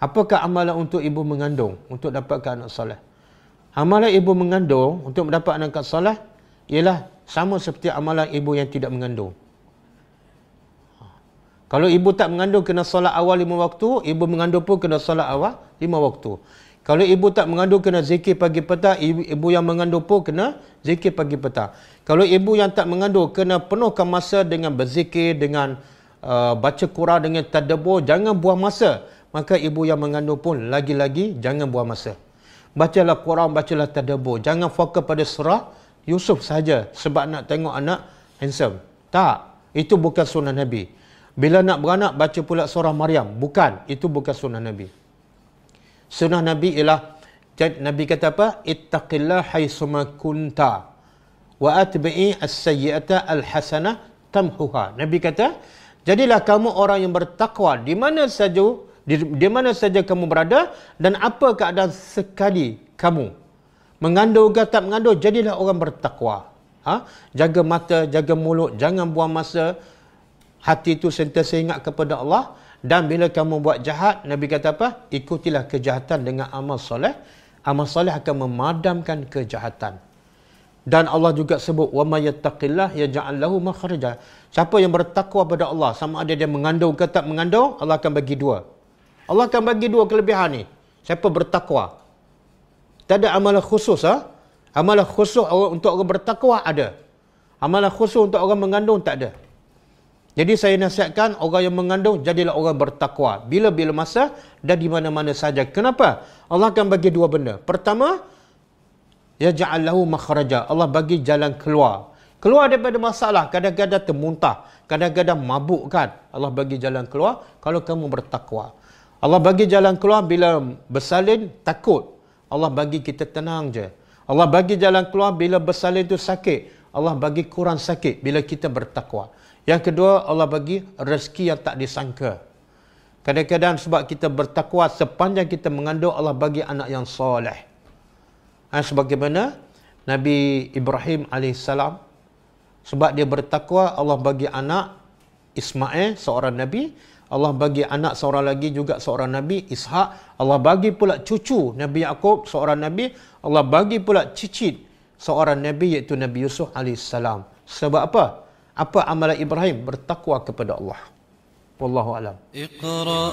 Apakah amalan untuk ibu mengandung untuk dapatkan anak soleh? Amalan ibu mengandung untuk mendapat anak soleh ialah sama seperti amalan ibu yang tidak mengandung. Ha. Kalau ibu tak mengandung kena solat awal lima waktu, ibu mengandung pun kena solat awal lima waktu. Kalau ibu tak mengandung kena zikir pagi petang, ibu, ibu yang mengandung pun kena zikir pagi petang. Kalau ibu yang tak mengandung kena penuhkan masa dengan berzikir, dengan uh, baca Quran dengan tadabur, jangan buang masa maka ibu yang mengandung pun lagi-lagi jangan buang masa. Bacalah Quran, bacalah tadabbur. Jangan fokus pada surah Yusuf saja sebab nak tengok anak handsome. Tak, itu bukan sunnah Nabi. Bila nak beranak baca pula surah Maryam, bukan, itu bukan sunnah Nabi. Sunnah Nabi ialah Nabi kata apa? Ittaqillah haitsuma kunta wa atbi'i as-sayyi'ata al-hasanah tamhuha. Nabi kata, jadilah kamu orang yang bertakwa di mana saja di, di mana saja kamu berada dan apa keadaan sekali kamu mengandung ke mengandung jadilah orang bertakwa ha? jaga mata jaga mulut jangan buang masa hati itu sentiasa ingat kepada Allah dan bila kamu buat jahat nabi kata apa ikutilah kejahatan dengan amal soleh amal soleh akan memadamkan kejahatan dan Allah juga sebut wa may yattaqillah yaj'al lahu makhraja siapa yang bertakwa kepada Allah sama ada dia mengandung ke tak mengandung Allah akan bagi dua Allah akan bagi dua kelebihan ni. Siapa bertakwa. Tak ada amalan khusus. Ha? Amalan khusus untuk orang bertakwa ada. Amalan khusus untuk orang mengandung tak ada. Jadi saya nasihatkan orang yang mengandung jadilah orang bertakwa. Bila-bila masa dan di mana-mana saja. Kenapa? Allah akan bagi dua benda. Pertama, Ya ja'allahu makhraja. Allah bagi jalan keluar. Keluar daripada masalah. Kadang-kadang termuntah. Kadang-kadang mabuk kan. Allah bagi jalan keluar. Kalau kamu bertakwa. Allah bagi jalan keluar bila bersalin takut. Allah bagi kita tenang je. Allah bagi jalan keluar bila bersalin tu sakit. Allah bagi kurang sakit bila kita bertakwa. Yang kedua, Allah bagi rezeki yang tak disangka. Kadang-kadang sebab kita bertakwa sepanjang kita mengandung Allah bagi anak yang soleh. Ha, sebagaimana Nabi Ibrahim alaihissalam sebab dia bertakwa Allah bagi anak Ismail seorang Nabi Allah bagi anak seorang lagi juga seorang nabi Ishaq. Allah bagi pula cucu Nabi Yaakob seorang nabi Allah bagi pula cicit seorang nabi iaitu Nabi Yusuf alaihissalam sebab apa apa amalan Ibrahim bertakwa kepada Allah wallahu alam iqra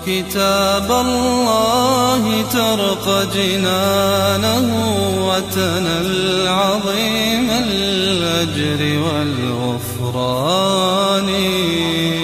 kitab Allah tarqa jinanahu wa tanal azim al ajri wal ghufrani